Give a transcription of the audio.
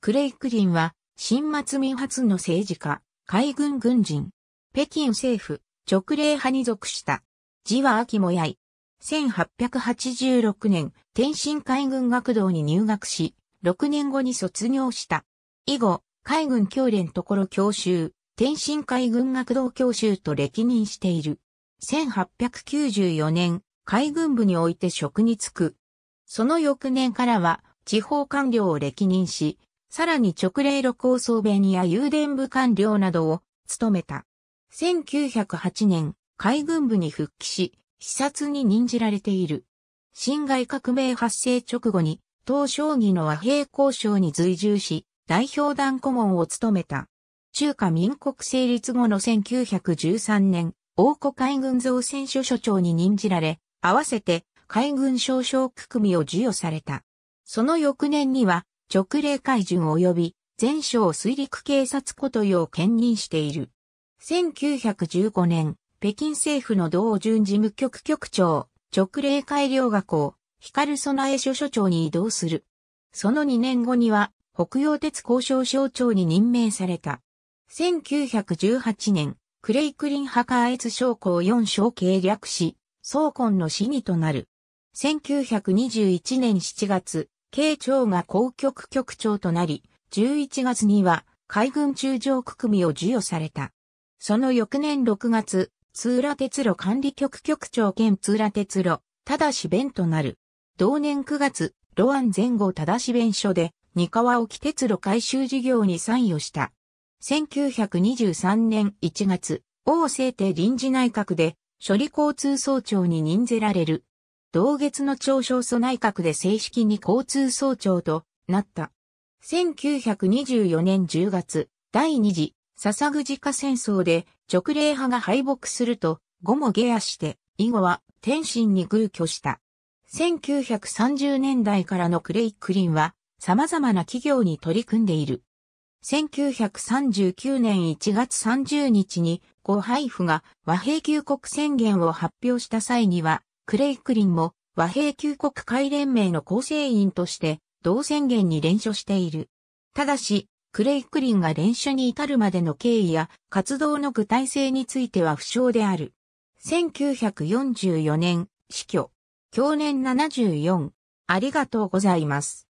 クレイクリンは、新末民発の政治家、海軍軍人、北京政府、直令派に属した。字は秋もやい。1886年、天津海軍学堂に入学し、6年後に卒業した。以後、海軍教練ところ教習、天津海軍学堂教習と歴任している。1894年、海軍部において職に就く。その翌年からは、地方官僚を歴任し、さらに直令路構想弁や郵電部官僚などを務めた。1908年、海軍部に復帰し、視察に任じられている。侵害革命発生直後に、当将棋の和平交渉に随従し、代表団顧問を務めた。中華民国成立後の1913年、王庫海軍造船所所長に任じられ、合わせて海軍少将組を授与された。その翌年には、直令海巡及び全省水陸警察ことを兼任している。1915年、北京政府の道順事務局局長、直令改良学校、光備え所所長に移動する。その2年後には、北洋鉄交渉省長に任命された。1918年、クレイクリン派下越将校4将計略し、総根の死にとなる。1921年7月、慶長が公局局長となり、11月には海軍中将組を授与された。その翌年6月、通浦鉄路管理局局長兼通浦鉄路、ただし弁となる。同年9月、ロアン前後ただし弁所で、三河沖鉄路改修事業に参与した。1923年1月、王政帝臨時内閣で、処理交通総長に任ぜられる。同月の長小祖内閣で正式に交通総長となった。1924年10月、第二次、笹ぐじか戦争で直令派が敗北すると、後も下野して、以後は天津に偶居した。1930年代からのクレイ・クリンは、様々な企業に取り組んでいる。1939年1月30日に、ご配布が和平休国宣言を発表した際には、クレイクリンも和平旧国会連盟の構成員として同宣言に連署している。ただし、クレイクリンが連署に至るまでの経緯や活動の具体性については不詳である。1944年、死去。去年74。ありがとうございます。